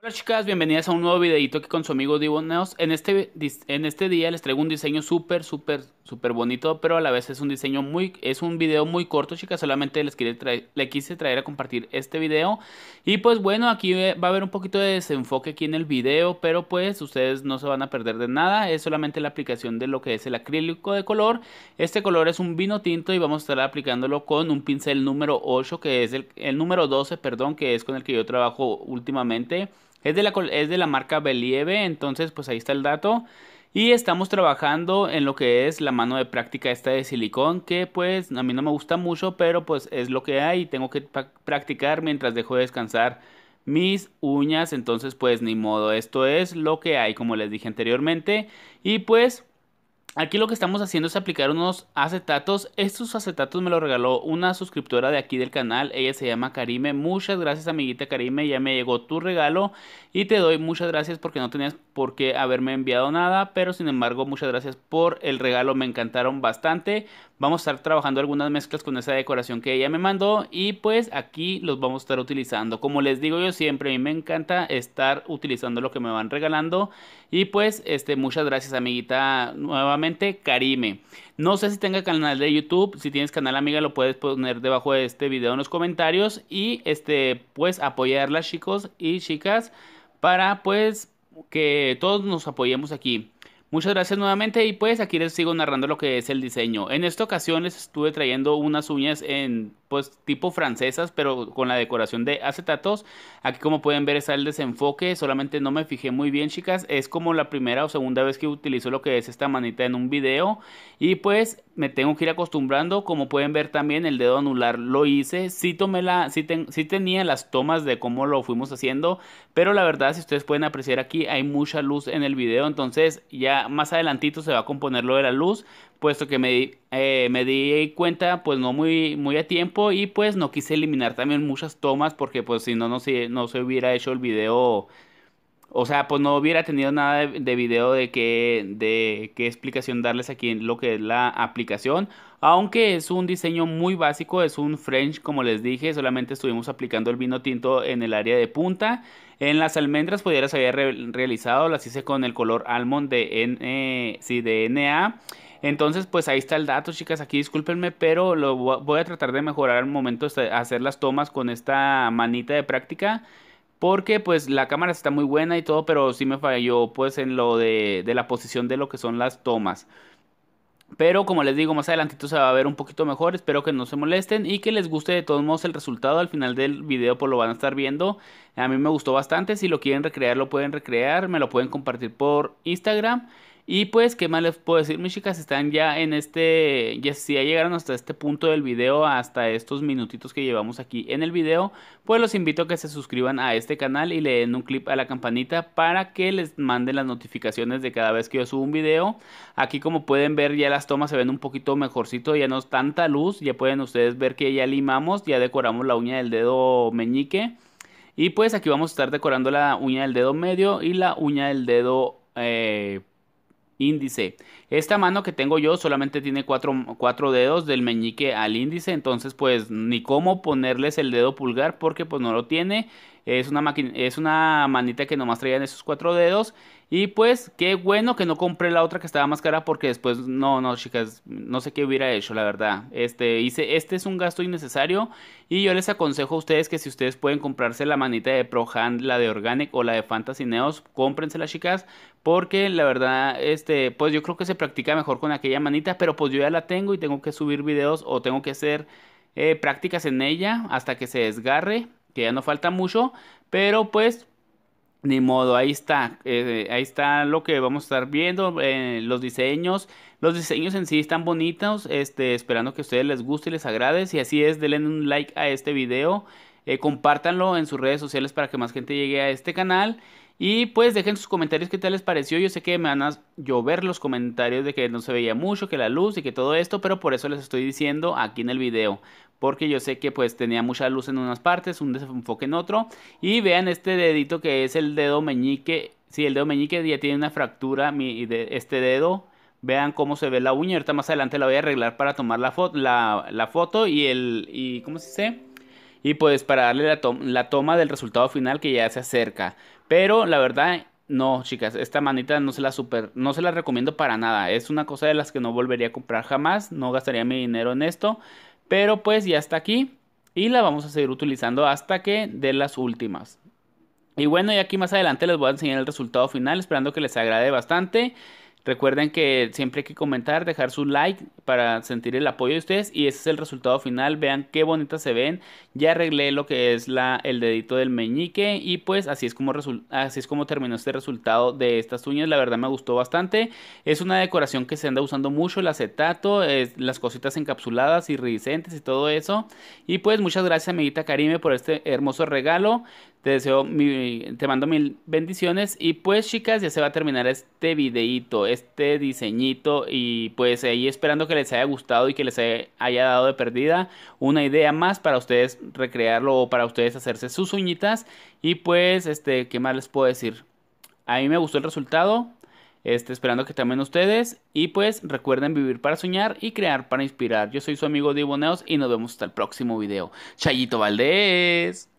Hola chicas, bienvenidas a un nuevo videito aquí con su amigo Divo Neos. En este, en este día les traigo un diseño súper, súper, súper bonito, pero a la vez es un diseño muy, es un video muy corto chicas, solamente les, quise traer a compartir este video. Y pues bueno, aquí eh, va a haber un poquito de desenfoque aquí en el video, pero pues ustedes no se van a perder de nada, es solamente la aplicación de lo que es el acrílico de color. Este color es un vino tinto y vamos a estar aplicándolo con un pincel número 8, que es el, el número 12, perdón, que es con el que yo trabajo últimamente. Es de la, es de la marca Believe, entonces pues ahí está el dato. Y estamos trabajando en lo que es la mano de práctica esta de silicón, que pues a mí no me gusta mucho, pero pues es lo que hay. Tengo que practicar mientras dejo de descansar mis uñas, entonces pues ni modo. Esto es lo que hay, como les dije anteriormente. Y pues Aquí lo que estamos haciendo es aplicar unos acetatos. Estos acetatos me los regaló una suscriptora de aquí del canal. Ella se llama Karime. Muchas gracias amiguita Karime. Ya me llegó tu regalo. Y te doy muchas gracias porque no tenías por qué haberme enviado nada. Pero sin embargo muchas gracias por el regalo. Me encantaron bastante. Vamos a estar trabajando algunas mezclas con esa decoración que ella me mandó. Y pues aquí los vamos a estar utilizando. Como les digo yo siempre, a mí me encanta estar utilizando lo que me van regalando. Y pues este, muchas gracias amiguita nuevamente Karime. No sé si tenga canal de YouTube, si tienes canal amiga lo puedes poner debajo de este video en los comentarios y este pues apoyarla, chicos y chicas para pues que todos nos apoyemos aquí. Muchas gracias nuevamente y pues aquí les sigo narrando lo que es el diseño. En esta ocasión les estuve trayendo unas uñas en pues tipo francesas pero con la decoración de acetatos. Aquí como pueden ver está el desenfoque, solamente no me fijé muy bien chicas. Es como la primera o segunda vez que utilizo lo que es esta manita en un video y pues me tengo que ir acostumbrando. Como pueden ver también el dedo anular lo hice. Si tomé la, si sí tenía las tomas de cómo lo fuimos haciendo pero la verdad si ustedes pueden apreciar aquí hay mucha luz en el video entonces ya más adelantito se va a componer lo de la luz, puesto que me, eh, me di cuenta pues no muy, muy a tiempo y pues no quise eliminar también muchas tomas porque pues si no, no se, no se hubiera hecho el video, o sea, pues no hubiera tenido nada de, video de qué, de qué explicación darles aquí en lo que es la aplicación, aunque es un diseño muy básico, es un French como les dije, solamente estuvimos aplicando el vino tinto en el área de punta en las almendras pudieras haber realizado, las hice con el color almond de, N eh, NA. Entonces, pues ahí está el dato, chicas. Aquí discúlpenme, pero lo voy a tratar de mejorar al momento de este, hacer las tomas con esta manita de práctica. Porque pues la cámara está muy buena y todo, pero sí me falló pues en lo de la posición de lo que son las tomas. Pero como les digo, más adelantito se va a ver un poquito mejor. Espero que no se molesten y que les guste de todos modos el resultado. Al final del video pues lo van a estar viendo. A mí me gustó bastante. Si lo quieren recrear, lo pueden recrear. Me lo pueden compartir por Instagram. Y pues, ¿qué más les puedo decir, mis chicas? Están ya en este, ya si ya llegaron hasta este punto del video, hasta estos minutitos que llevamos aquí en el video, pues los invito a que se suscriban a este canal y le den un clip a la campanita para que les manden las notificaciones de cada vez que yo subo un video. Aquí como pueden ver ya las tomas se ven un poquito mejorcito, ya no es tanta luz, ya pueden ustedes ver que ya limamos, ya decoramos la uña del dedo meñique. Y pues aquí vamos a estar decorando la uña del dedo medio y la uña del dedo eh, índice. Esta mano que tengo yo solamente tiene cuatro, dedos del meñique al índice, entonces pues ni cómo ponerles el dedo pulgar porque pues no lo tiene es una, es una manita que nomás traían esos cuatro dedos. Y pues, qué bueno que no compré la otra que estaba más cara porque después, no, no, chicas, no sé qué hubiera hecho, la verdad. Este, hice, este es un gasto innecesario y yo les aconsejo a ustedes que si ustedes pueden comprarse la manita de Hand, la de Organic o la de Fantasy Neos, cómprensela, chicas, porque la verdad, este, pues yo creo que se practica mejor con aquella manita, pero pues yo ya la tengo y tengo que subir videos o tengo que hacer eh, prácticas en ella hasta que se desgarre que ya no falta mucho, pero pues ni modo, ahí está, eh, ahí está lo que vamos a estar viendo, eh, los diseños, los diseños en sí están bonitos, este, esperando que a ustedes les guste y les agrade, si así es, denle un like a este video, eh, compártanlo en sus redes sociales para que más gente llegue a este canal y pues dejen sus comentarios qué tal les pareció. Yo sé que me van a llover los comentarios de que no se veía mucho, que la luz y que todo esto, pero por eso les estoy diciendo aquí en el video. Porque yo sé que pues tenía mucha luz en unas partes, un desenfoque en otro. Y vean este dedito que es el dedo meñique. si el dedo meñique ya tiene una fractura, mi, de este dedo. Vean cómo se ve la uña. Ahorita más adelante la voy a arreglar para tomar la, foto la, la foto y el... Y, ¿Cómo se dice? Y pues para darle la, toma del resultado final que ya se acerca. Pero la verdad, no, chicas, esta manita no se la super, no se la recomiendo para nada. Es una cosa de las que no volvería a comprar jamás. No gastaría mi dinero en esto. Pero pues ya está aquí. Y la vamos a seguir utilizando hasta que de las últimas. Y bueno, y aquí más adelante les voy a enseñar el resultado final. Esperando que les agrade bastante. Recuerden que siempre hay que comentar, dejar su like para sentir el apoyo de ustedes y ese es el resultado final. Vean qué bonitas se ven. Ya arreglé lo que es la, el dedito del meñique y pues así es, como así es como terminó este resultado de estas uñas. La verdad me gustó bastante. Es una decoración que se anda usando mucho, el acetato, las cositas encapsuladas y iridiscentes y todo eso. Y pues muchas gracias amiguita Karime por este hermoso regalo. Te deseo, mi, te mando mil bendiciones. Y pues, chicas, ya se va a terminar este videito, este diseñito. Y pues ahí esperando que les haya gustado y que les haya, dado de perdida una idea más para ustedes recrearlo o para ustedes hacerse sus uñitas. Y pues, este, ¿qué más les puedo decir? A mí me gustó el resultado. Este, esperando que también ustedes. Y pues recuerden vivir para soñar y crear para inspirar. Yo soy su amigo Diboneos y nos vemos hasta el próximo video. Chayito Valdés.